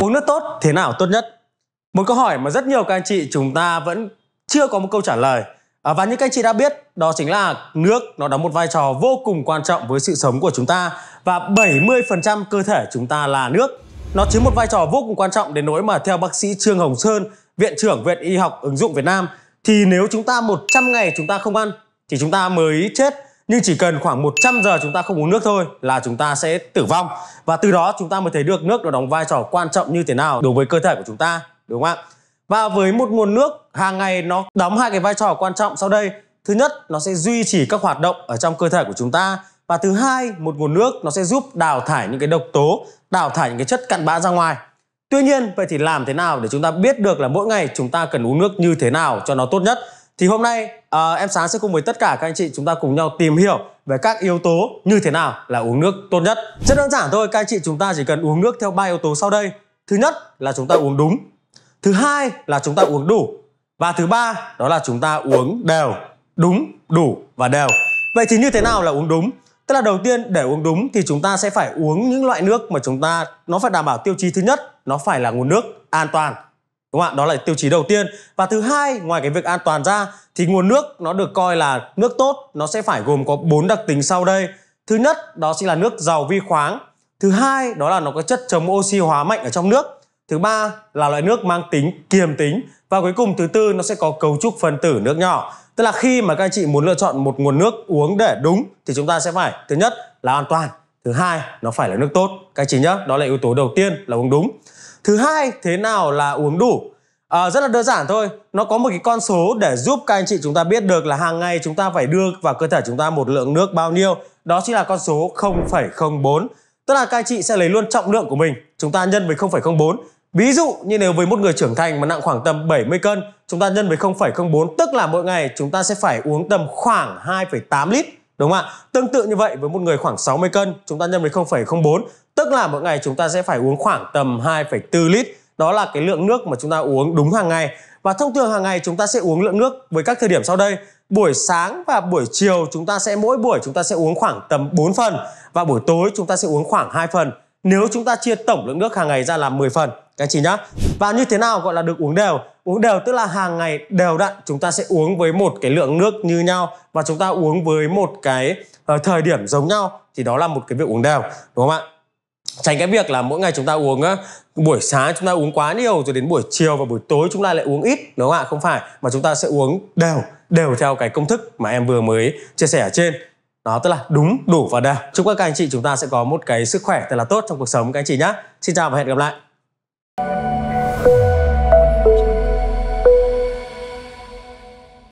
Uống nước tốt thế nào tốt nhất? Một câu hỏi mà rất nhiều các anh chị chúng ta vẫn chưa có một câu trả lời à, Và như các anh chị đã biết đó chính là nước nó đóng một vai trò vô cùng quan trọng với sự sống của chúng ta Và 70% cơ thể chúng ta là nước Nó chiếm một vai trò vô cùng quan trọng đến nỗi mà theo bác sĩ Trương Hồng Sơn Viện trưởng Viện Y học ứng dụng Việt Nam Thì nếu chúng ta 100 ngày chúng ta không ăn thì chúng ta mới chết nhưng chỉ cần khoảng 100 giờ chúng ta không uống nước thôi là chúng ta sẽ tử vong và từ đó chúng ta mới thấy được nước nó đóng vai trò quan trọng như thế nào đối với cơ thể của chúng ta đúng không ạ và với một nguồn nước hàng ngày nó đóng hai cái vai trò quan trọng sau đây thứ nhất nó sẽ duy trì các hoạt động ở trong cơ thể của chúng ta và thứ hai một nguồn nước nó sẽ giúp đào thải những cái độc tố đào thải những cái chất cặn bã ra ngoài tuy nhiên vậy thì làm thế nào để chúng ta biết được là mỗi ngày chúng ta cần uống nước như thế nào cho nó tốt nhất thì hôm nay à, em sáng sẽ cùng với tất cả các anh chị chúng ta cùng nhau tìm hiểu về các yếu tố như thế nào là uống nước tốt nhất. Rất đơn giản thôi, các anh chị chúng ta chỉ cần uống nước theo ba yếu tố sau đây. Thứ nhất là chúng ta uống đúng. Thứ hai là chúng ta uống đủ. Và thứ ba đó là chúng ta uống đều, đúng, đủ và đều. Vậy thì như thế nào là uống đúng? Tức là đầu tiên để uống đúng thì chúng ta sẽ phải uống những loại nước mà chúng ta nó phải đảm bảo tiêu chí thứ nhất, nó phải là nguồn nước an toàn đúng không ạ đó là tiêu chí đầu tiên và thứ hai ngoài cái việc an toàn ra thì nguồn nước nó được coi là nước tốt nó sẽ phải gồm có bốn đặc tính sau đây thứ nhất đó chính là nước giàu vi khoáng thứ hai đó là nó có chất chống oxy hóa mạnh ở trong nước thứ ba là loại nước mang tính kiềm tính và cuối cùng thứ tư nó sẽ có cấu trúc phân tử nước nhỏ tức là khi mà các anh chị muốn lựa chọn một nguồn nước uống để đúng thì chúng ta sẽ phải thứ nhất là an toàn thứ hai nó phải là nước tốt các anh chị nhé đó là yếu tố đầu tiên là uống đúng Thứ hai, thế nào là uống đủ? À, rất là đơn giản thôi, nó có một cái con số để giúp các anh chị chúng ta biết được là hàng ngày chúng ta phải đưa vào cơ thể chúng ta một lượng nước bao nhiêu. Đó chính là con số 0,04. Tức là các anh chị sẽ lấy luôn trọng lượng của mình, chúng ta nhân với 0,04. Ví dụ như nếu với một người trưởng thành mà nặng khoảng tầm 70 cân, chúng ta nhân với 0,04 tức là mỗi ngày chúng ta sẽ phải uống tầm khoảng 2,8 lít đúng không ạ? Tương tự như vậy với một người khoảng 60 cân, chúng ta nhân với 0,04 tức là mỗi ngày chúng ta sẽ phải uống khoảng tầm 2,4 lít đó là cái lượng nước mà chúng ta uống đúng hàng ngày và thông thường hàng ngày chúng ta sẽ uống lượng nước với các thời điểm sau đây buổi sáng và buổi chiều chúng ta sẽ mỗi buổi chúng ta sẽ uống khoảng tầm 4 phần và buổi tối chúng ta sẽ uống khoảng 2 phần nếu chúng ta chia tổng lượng nước hàng ngày ra là 10 phần các anh chị nhá và như thế nào gọi là được uống đều uống đều tức là hàng ngày đều đặn chúng ta sẽ uống với một cái lượng nước như nhau và chúng ta uống với một cái ờ, thời điểm giống nhau thì đó là một cái việc uống đều đúng không ạ tránh cái việc là mỗi ngày chúng ta uống buổi sáng chúng ta uống quá nhiều rồi đến buổi chiều và buổi tối chúng ta lại uống ít đúng không ạ không phải mà chúng ta sẽ uống đều đều theo cái công thức mà em vừa mới chia sẻ ở trên đó tức là đúng đủ và đều chúc các anh chị chúng ta sẽ có một cái sức khỏe thật là tốt trong cuộc sống các anh chị nhé xin chào và hẹn gặp lại